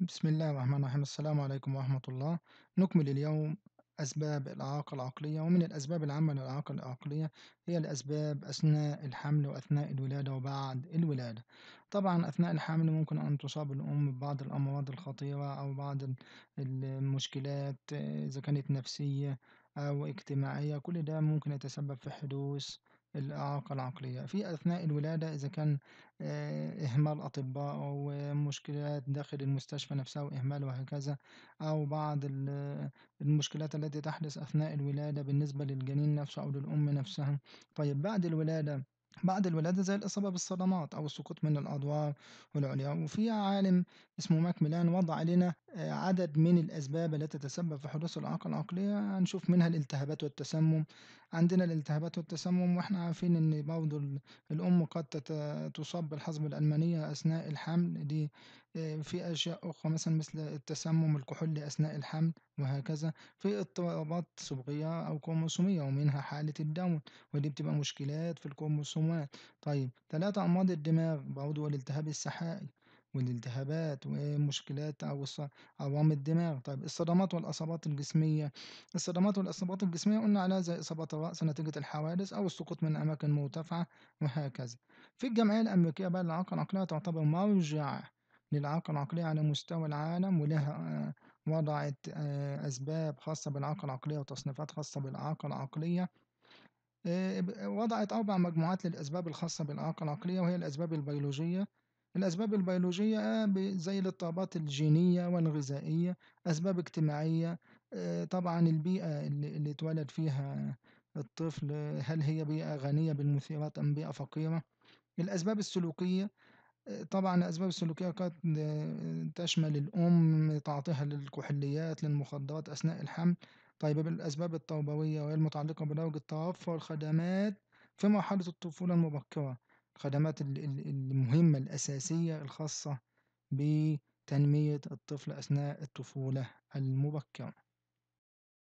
بسم الله الرحمن الرحيم السلام عليكم ورحمة الله نكمل اليوم أسباب الإعاقة العقلية ومن الأسباب العامة للإعاقة العقلية هي الأسباب أثناء الحمل وأثناء الولادة وبعد الولادة طبعا أثناء الحمل ممكن أن تصاب الأم ببعض الأمراض الخطيرة أو بعض المشكلات إذا كانت نفسية أو اجتماعية كل ده ممكن يتسبب في حدوث الإعاقة العقلية في أثناء الولادة إذا كان آه، إهمال أطباء أو مشكلات داخل المستشفى نفسها وإهمال وهكذا أو بعض ال- المشكلات التي تحدث أثناء الولادة بالنسبة للجنين نفسه أو للأم نفسها طيب بعد الولادة بعد الولادة زي الإصابة بالصدمات أو السقوط من الأدوار والعليا وفي عالم اسمه ماك ميلان وضع لنا عدد من الأسباب التي تتسبب في حدوث الإعاقة العقلية هنشوف منها الالتهابات والتسمم عندنا الالتهابات والتسمم وإحنا عارفين إن برضه الأم قد تصاب بالحصبة الألمانية أثناء الحمل دي آه، في أشياء أخرى مثلا مثل التسمم الكحولي أثناء الحمل وهكذا في اضطرابات صبغية أو كروموسومية ومنها حالة الداون ودي بتبقى مشكلات في الكروموسومات طيب ثلاثة أمراض الدماغ برضه والالتهاب السحائي والالتهابات ومشكلات أو عوام الدماغ طيب الصدمات والإصابات الجسمية الصدمات والإصابات الجسمية قلنا عليها زي اصابات الرأس نتيجة الحوادث أو السقوط من أماكن مرتفعة وهكذا في الجمعية الأمريكية بقى للإعاقة العقلية تعتبر مرجع للإعاقة العقلية على مستوى العالم ولها آه، وضعت آه، أسباب خاصة بالإعاقة العقلية وتصنيفات خاصة بالإعاقة العقلية آه، وضعت أربع مجموعات للأسباب الخاصة بالإعاقة العقلية وهي الأسباب البيولوجية الأسباب البيولوجية آه، زي الاضطرابات الجينية والغذائية أسباب اجتماعية آه، طبعا البيئة اللي اتولد فيها الطفل هل هي بيئة غنية بالمثيرات أم بيئة فقيرة الأسباب السلوكية آه، طبعا الأسباب السلوكية قد تشمل الأم تعاطيها للكحوليات للمخدرات أثناء الحمل طيب الأسباب التربوية وهي المتعلقة بدرجة توفر الخدمات في مرحلة الطفولة المبكرة. الخدمات المهمة الأساسية الخاصة بتنمية الطفل أثناء الطفولة المبكرة